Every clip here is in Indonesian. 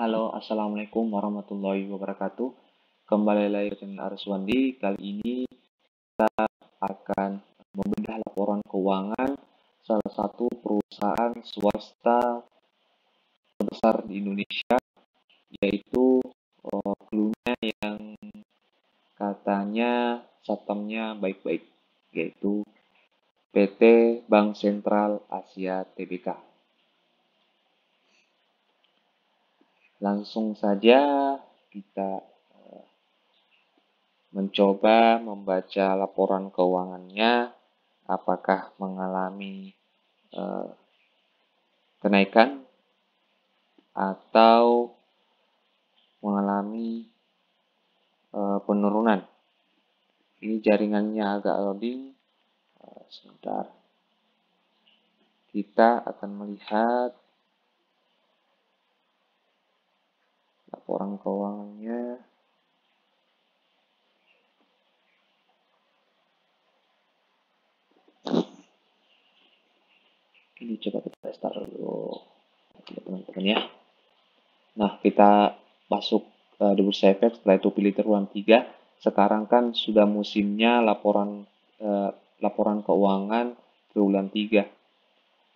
Halo, Assalamualaikum warahmatullahi wabarakatuh. Kembali lagi dengan channel Arswandi. Kali ini kita akan membedah laporan keuangan salah satu perusahaan swasta terbesar di Indonesia, yaitu oh, yang katanya satamnya baik-baik, yaitu PT Bank Sentral Asia Tbk. langsung saja kita eh, mencoba membaca laporan keuangannya apakah mengalami eh, kenaikan atau mengalami eh, penurunan. Ini jaringannya agak loading. sebentar. Kita akan melihat laporan keuangannya ini coba kita start dulu teman-teman ya nah kita masuk uh, di bursa efek setelah itu pilih teruang 3 sekarang kan sudah musimnya laporan uh, laporan keuangan bulan 3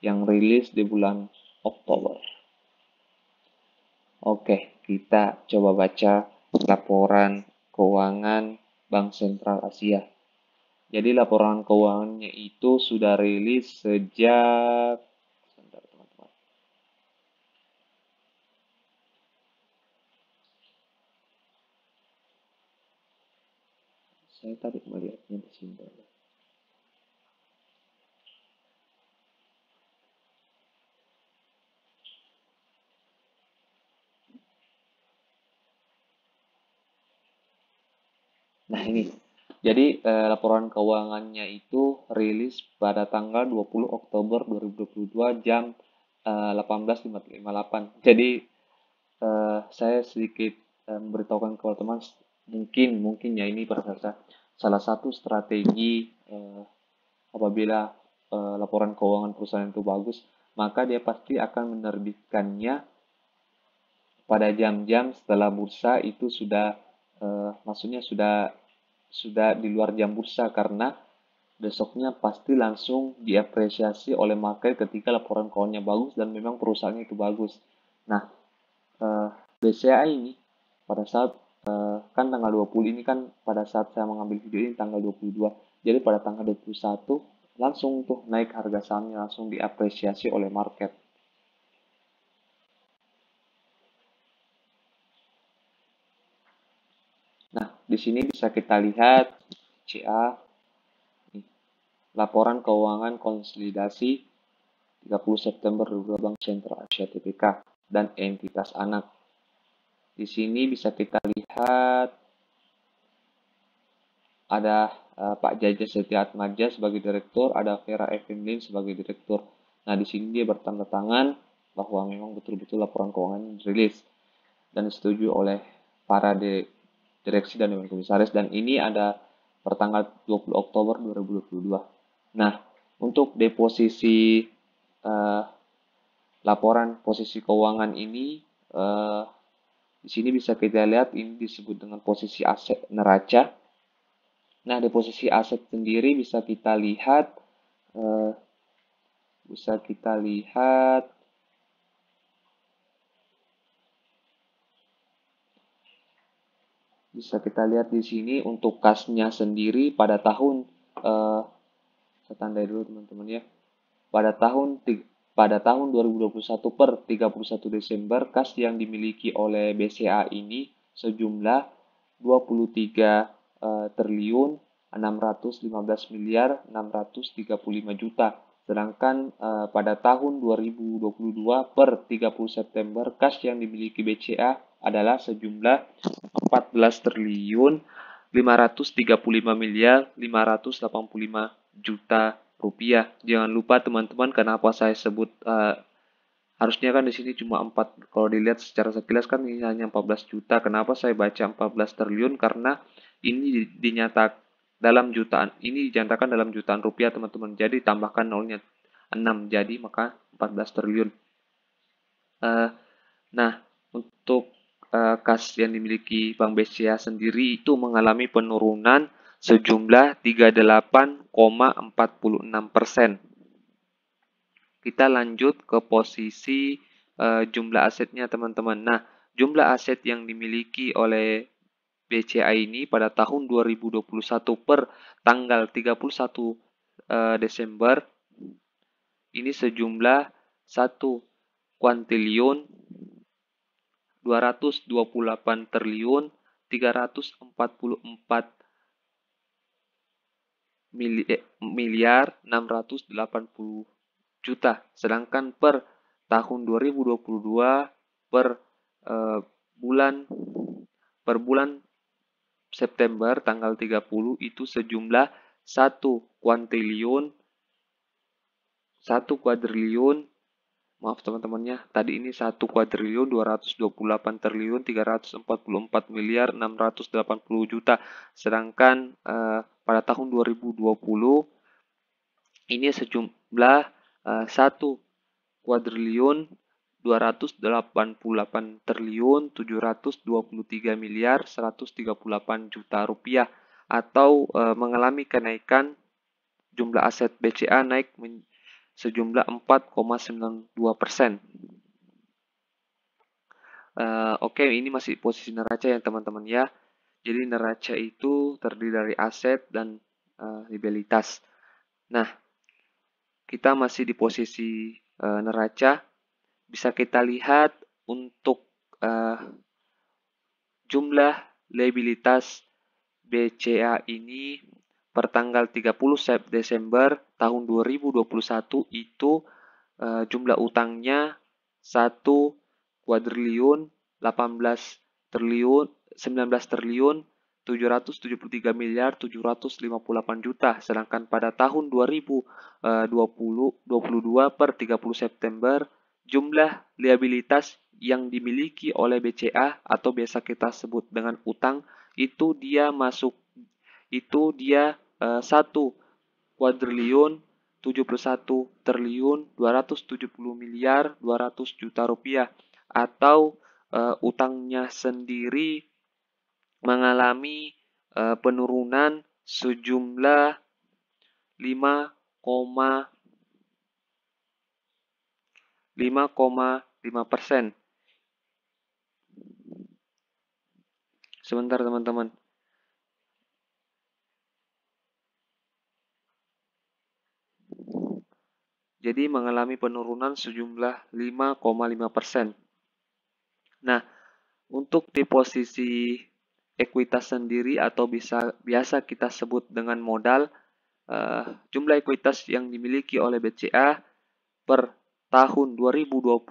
yang rilis di bulan Oktober oke okay kita coba baca laporan keuangan Bank Sentral Asia. Jadi laporan keuangannya itu sudah rilis sejak sebentar Saya tadi melihatnya di sini. Nah ini, jadi eh, laporan keuangannya itu rilis pada tanggal 20 Oktober 2022 jam eh, 18.58. Jadi eh, saya sedikit eh, memberitahukan kepada teman mungkin mungkin ya ini pemirsa salah satu strategi eh, apabila eh, laporan keuangan perusahaan itu bagus maka dia pasti akan menerbitkannya pada jam-jam setelah bursa itu sudah eh, maksudnya sudah sudah di luar jam bursa karena besoknya pasti langsung diapresiasi oleh market ketika laporan keuangannya bagus dan memang perusahaannya itu bagus. Nah, eh, BCA ini pada saat eh, kan tanggal 20 ini kan pada saat saya mengambil video ini tanggal 22. Jadi pada tanggal 21 langsung tuh naik harga sahamnya langsung diapresiasi oleh market. Di sini bisa kita lihat CA laporan keuangan konsolidasi 30 September 2022 Bank Sentral Asia TBK dan entitas anak. Di sini bisa kita lihat ada uh, Pak Jaja Maja sebagai direktur, ada Vera Evelyn sebagai direktur. Nah, di sini dia bertanda tangan bahwa memang betul-betul laporan keuangan rilis dan setuju oleh para di direksi dan dewan komisaris dan ini ada pertanggal 20 Oktober 2022. Nah, untuk deposisi eh, laporan posisi keuangan ini eh, di sini bisa kita lihat ini disebut dengan posisi aset neraca. Nah, deposisi aset sendiri bisa kita lihat eh, bisa kita lihat Bisa kita lihat di sini untuk kasnya sendiri pada tahun uh, saya tandai dulu teman-teman ya. Pada tahun pada tahun 2021 per 31 Desember kas yang dimiliki oleh BCA ini sejumlah 23 uh, eh, triliun 615 miliar 635 juta. Sedangkan uh, pada tahun 2022 per 30 September kas yang dimiliki BCA adalah sejumlah 14 triliun 535 miliar 585 juta rupiah. Jangan lupa teman-teman kenapa saya sebut uh, harusnya kan di sini cuma 4 kalau dilihat secara sekilas kan ini hanya 14 juta. Kenapa saya baca 14 triliun? Karena ini dinyatakan dalam jutaan. Ini dinyatakan dalam jutaan rupiah, teman-teman. Jadi tambahkan nolnya 6. Jadi maka 14 triliun. Uh, nah, untuk Eh, kas yang dimiliki Bank BCA sendiri itu mengalami penurunan sejumlah 38,46 Kita lanjut ke posisi uh, jumlah asetnya teman-teman. Nah, jumlah aset yang dimiliki oleh BCA ini pada tahun 2021 per tanggal 31 uh, eh, Desember ini sejumlah 1 kuantiliun 228 triliun 344 eh, miliar 680 juta. Sedangkan per tahun 2022 per eh, bulan per bulan September tanggal 30 itu sejumlah 1 kuantiliun 1 kuadriliun maaf teman-temannya, tadi ini 1 kuadriliun delapan triliun tiga ratus empat puluh empat miliar enam ratus delapan puluh juta. Sedangkan eh, pada tahun dua dua ribu puluh ini sejumlah eh, satu eh, delapan puluh delapan triliun tujuh ratus dua puluh tiga miliar seratus tiga puluh delapan juta rupiah atau eh, mengalami kenaikan jumlah aset BCA naik sejumlah 4,92 persen. Uh, Oke, okay, ini masih posisi neraca ya teman-teman ya. Jadi neraca itu terdiri dari aset dan uh, liabilitas. Nah, kita masih di posisi uh, neraca. Bisa kita lihat untuk uh, jumlah liabilitas BCA ini pertanggal 30 Desember tahun 2021 itu uh, jumlah utangnya 1 kuadriliun 18 triliun 19 triliun 773 miliar 758 juta sedangkan pada tahun 2020 22 eh, per 30 September jumlah liabilitas yang dimiliki oleh BCA atau biasa kita sebut dengan utang itu dia masuk itu dia Eh, satu kuadriliun 71 triliun 270 miliar 200 juta rupiah atau uh, utangnya sendiri mengalami uh, penurunan sejumlah 5,5 persen. Sebentar teman-teman. jadi mengalami penurunan sejumlah 5,5 persen. Nah, untuk di posisi ekuitas sendiri atau bisa biasa kita sebut dengan modal, uh, jumlah ekuitas yang dimiliki oleh BCA per tahun 2021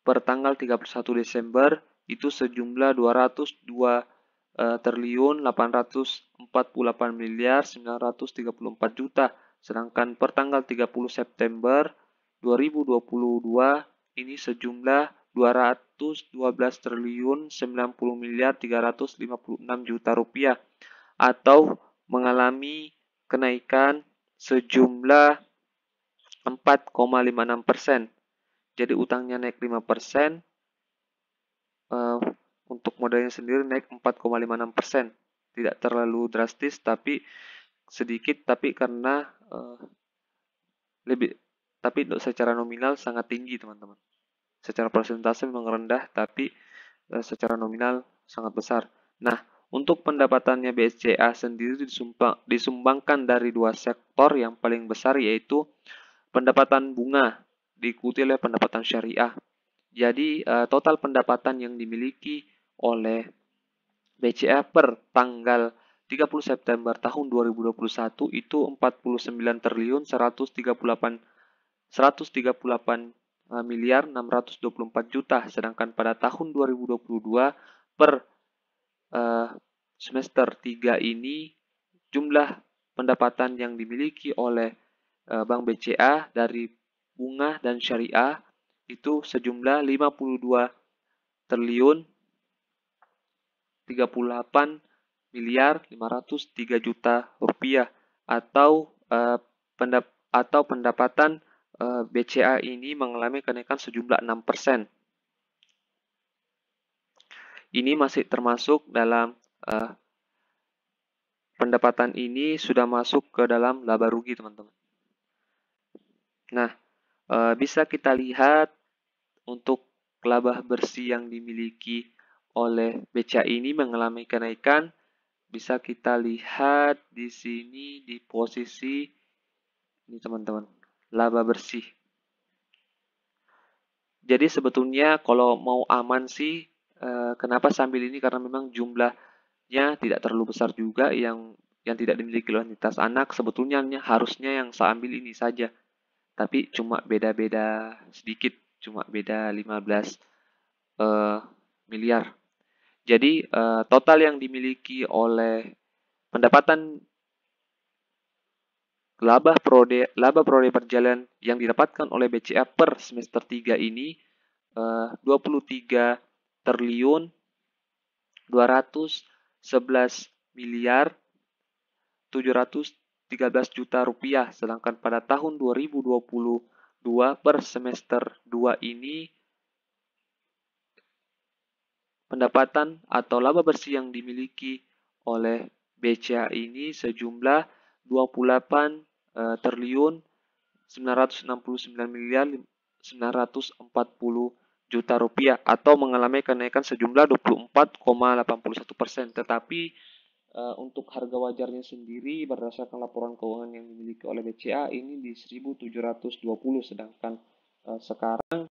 per tanggal 31 Desember itu sejumlah 202 eh, triliun 848 miliar 934 juta. Sedangkan per tanggal 30 September 2022 ini sejumlah 212 triliun 90 miliar 356 juta rupiah atau mengalami kenaikan sejumlah 4,56 persen. Jadi utangnya naik 5 persen, eh, modalnya sendiri naik 4,56 Tidak terlalu drastis, tapi sedikit, tapi karena uh, lebih, tapi secara nominal sangat tinggi, teman-teman. Secara persentase memang rendah, tapi uh, secara nominal sangat besar. Nah, untuk pendapatannya BSCA sendiri disumbang, disumbangkan dari dua sektor yang paling besar yaitu pendapatan bunga diikuti oleh pendapatan syariah. Jadi eh, total pendapatan yang dimiliki oleh BCA per tanggal 30 September tahun 2021 itu 49 triliun 138 138 eh, miliar 624 juta sedangkan pada tahun 2022 per uh, semester 3 ini jumlah pendapatan yang dimiliki oleh uh, Bank BCA dari bunga dan syariah itu sejumlah 52 triliun 38 miliar 503 juta rupiah atau uh, pendap atau pendapatan uh, eh, BCA ini mengalami kenaikan sejumlah 6%. Ini masih termasuk dalam uh, pendapatan ini sudah masuk ke dalam laba rugi, teman-teman. Nah, bisa kita lihat untuk laba bersih yang dimiliki oleh BCA ini mengalami kenaikan bisa kita lihat di sini di posisi ini teman-teman laba bersih. Jadi sebetulnya kalau mau aman sih eh, kenapa sambil ini karena memang jumlahnya tidak terlalu besar juga yang yang tidak dimiliki oleh entitas anak sebetulnya harusnya yang saya ambil ini saja. Tapi cuma beda-beda sedikit, cuma beda 15 uh, eh, miliar. Jadi uh, total yang dimiliki oleh pendapatan laba prode laba prode perjalanan yang didapatkan oleh BCA per semester 3 ini eh, uh, 23 triliun 211 miliar 713 juta rupiah sedangkan pada tahun 2022 per semester 2 ini Pendapatan atau laba bersih yang dimiliki oleh BCA ini sejumlah 28 eh, triliun 969 miliar 940 juta rupiah atau mengalami kenaikan sejumlah 24,81 persen. Tetapi eh, untuk harga wajarnya sendiri berdasarkan laporan keuangan yang dimiliki oleh BCA ini di 1.720 sedangkan eh, sekarang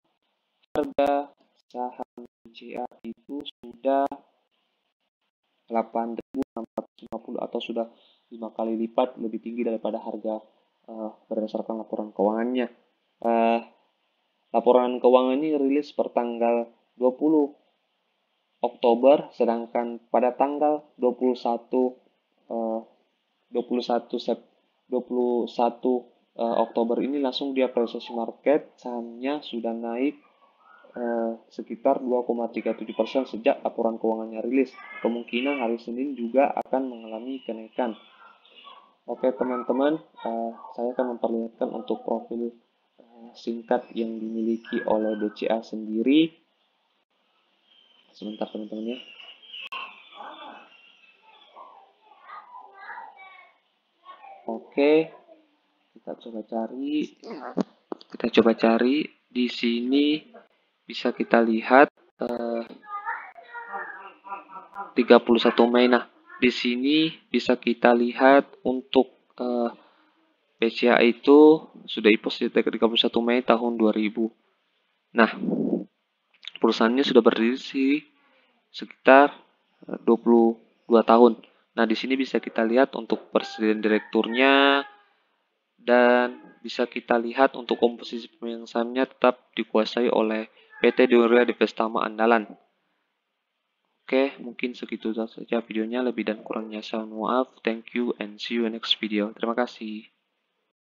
harga saham BCA itu sudah 8.650 atau sudah lima kali lipat lebih tinggi daripada harga uh, berdasarkan laporan keuangannya. Uh, laporan keuangannya ini rilis tanggal 20 Oktober, sedangkan pada tanggal 21 uh, 21 Sep 21 uh, eh, Oktober ini langsung dia proses market sahamnya sudah naik Eh, sekitar 2,37 persen sejak laporan keuangannya rilis. Kemungkinan hari Senin juga akan mengalami kenaikan. Oke teman-teman, eh, saya akan memperlihatkan untuk profil eh, singkat yang dimiliki oleh BCA sendiri. Sebentar teman-teman ya. Oke, kita coba cari, kita coba cari di sini bisa kita lihat eh, 31 Mei. Nah, di sini bisa kita lihat untuk eh, BCA itu sudah IPO sejak 31 Mei tahun 2000. Nah, perusahaannya sudah berdiri sih sekitar 22 eh, tahun. Nah, di sini bisa kita lihat untuk presiden direkturnya dan bisa kita lihat untuk komposisi pemegang sahamnya tetap dikuasai oleh PT Durya Divestama Andalan. Oke, mungkin segitu saja videonya. Lebih dan kurangnya saya mohon maaf. Thank you and see you next video. Terima kasih.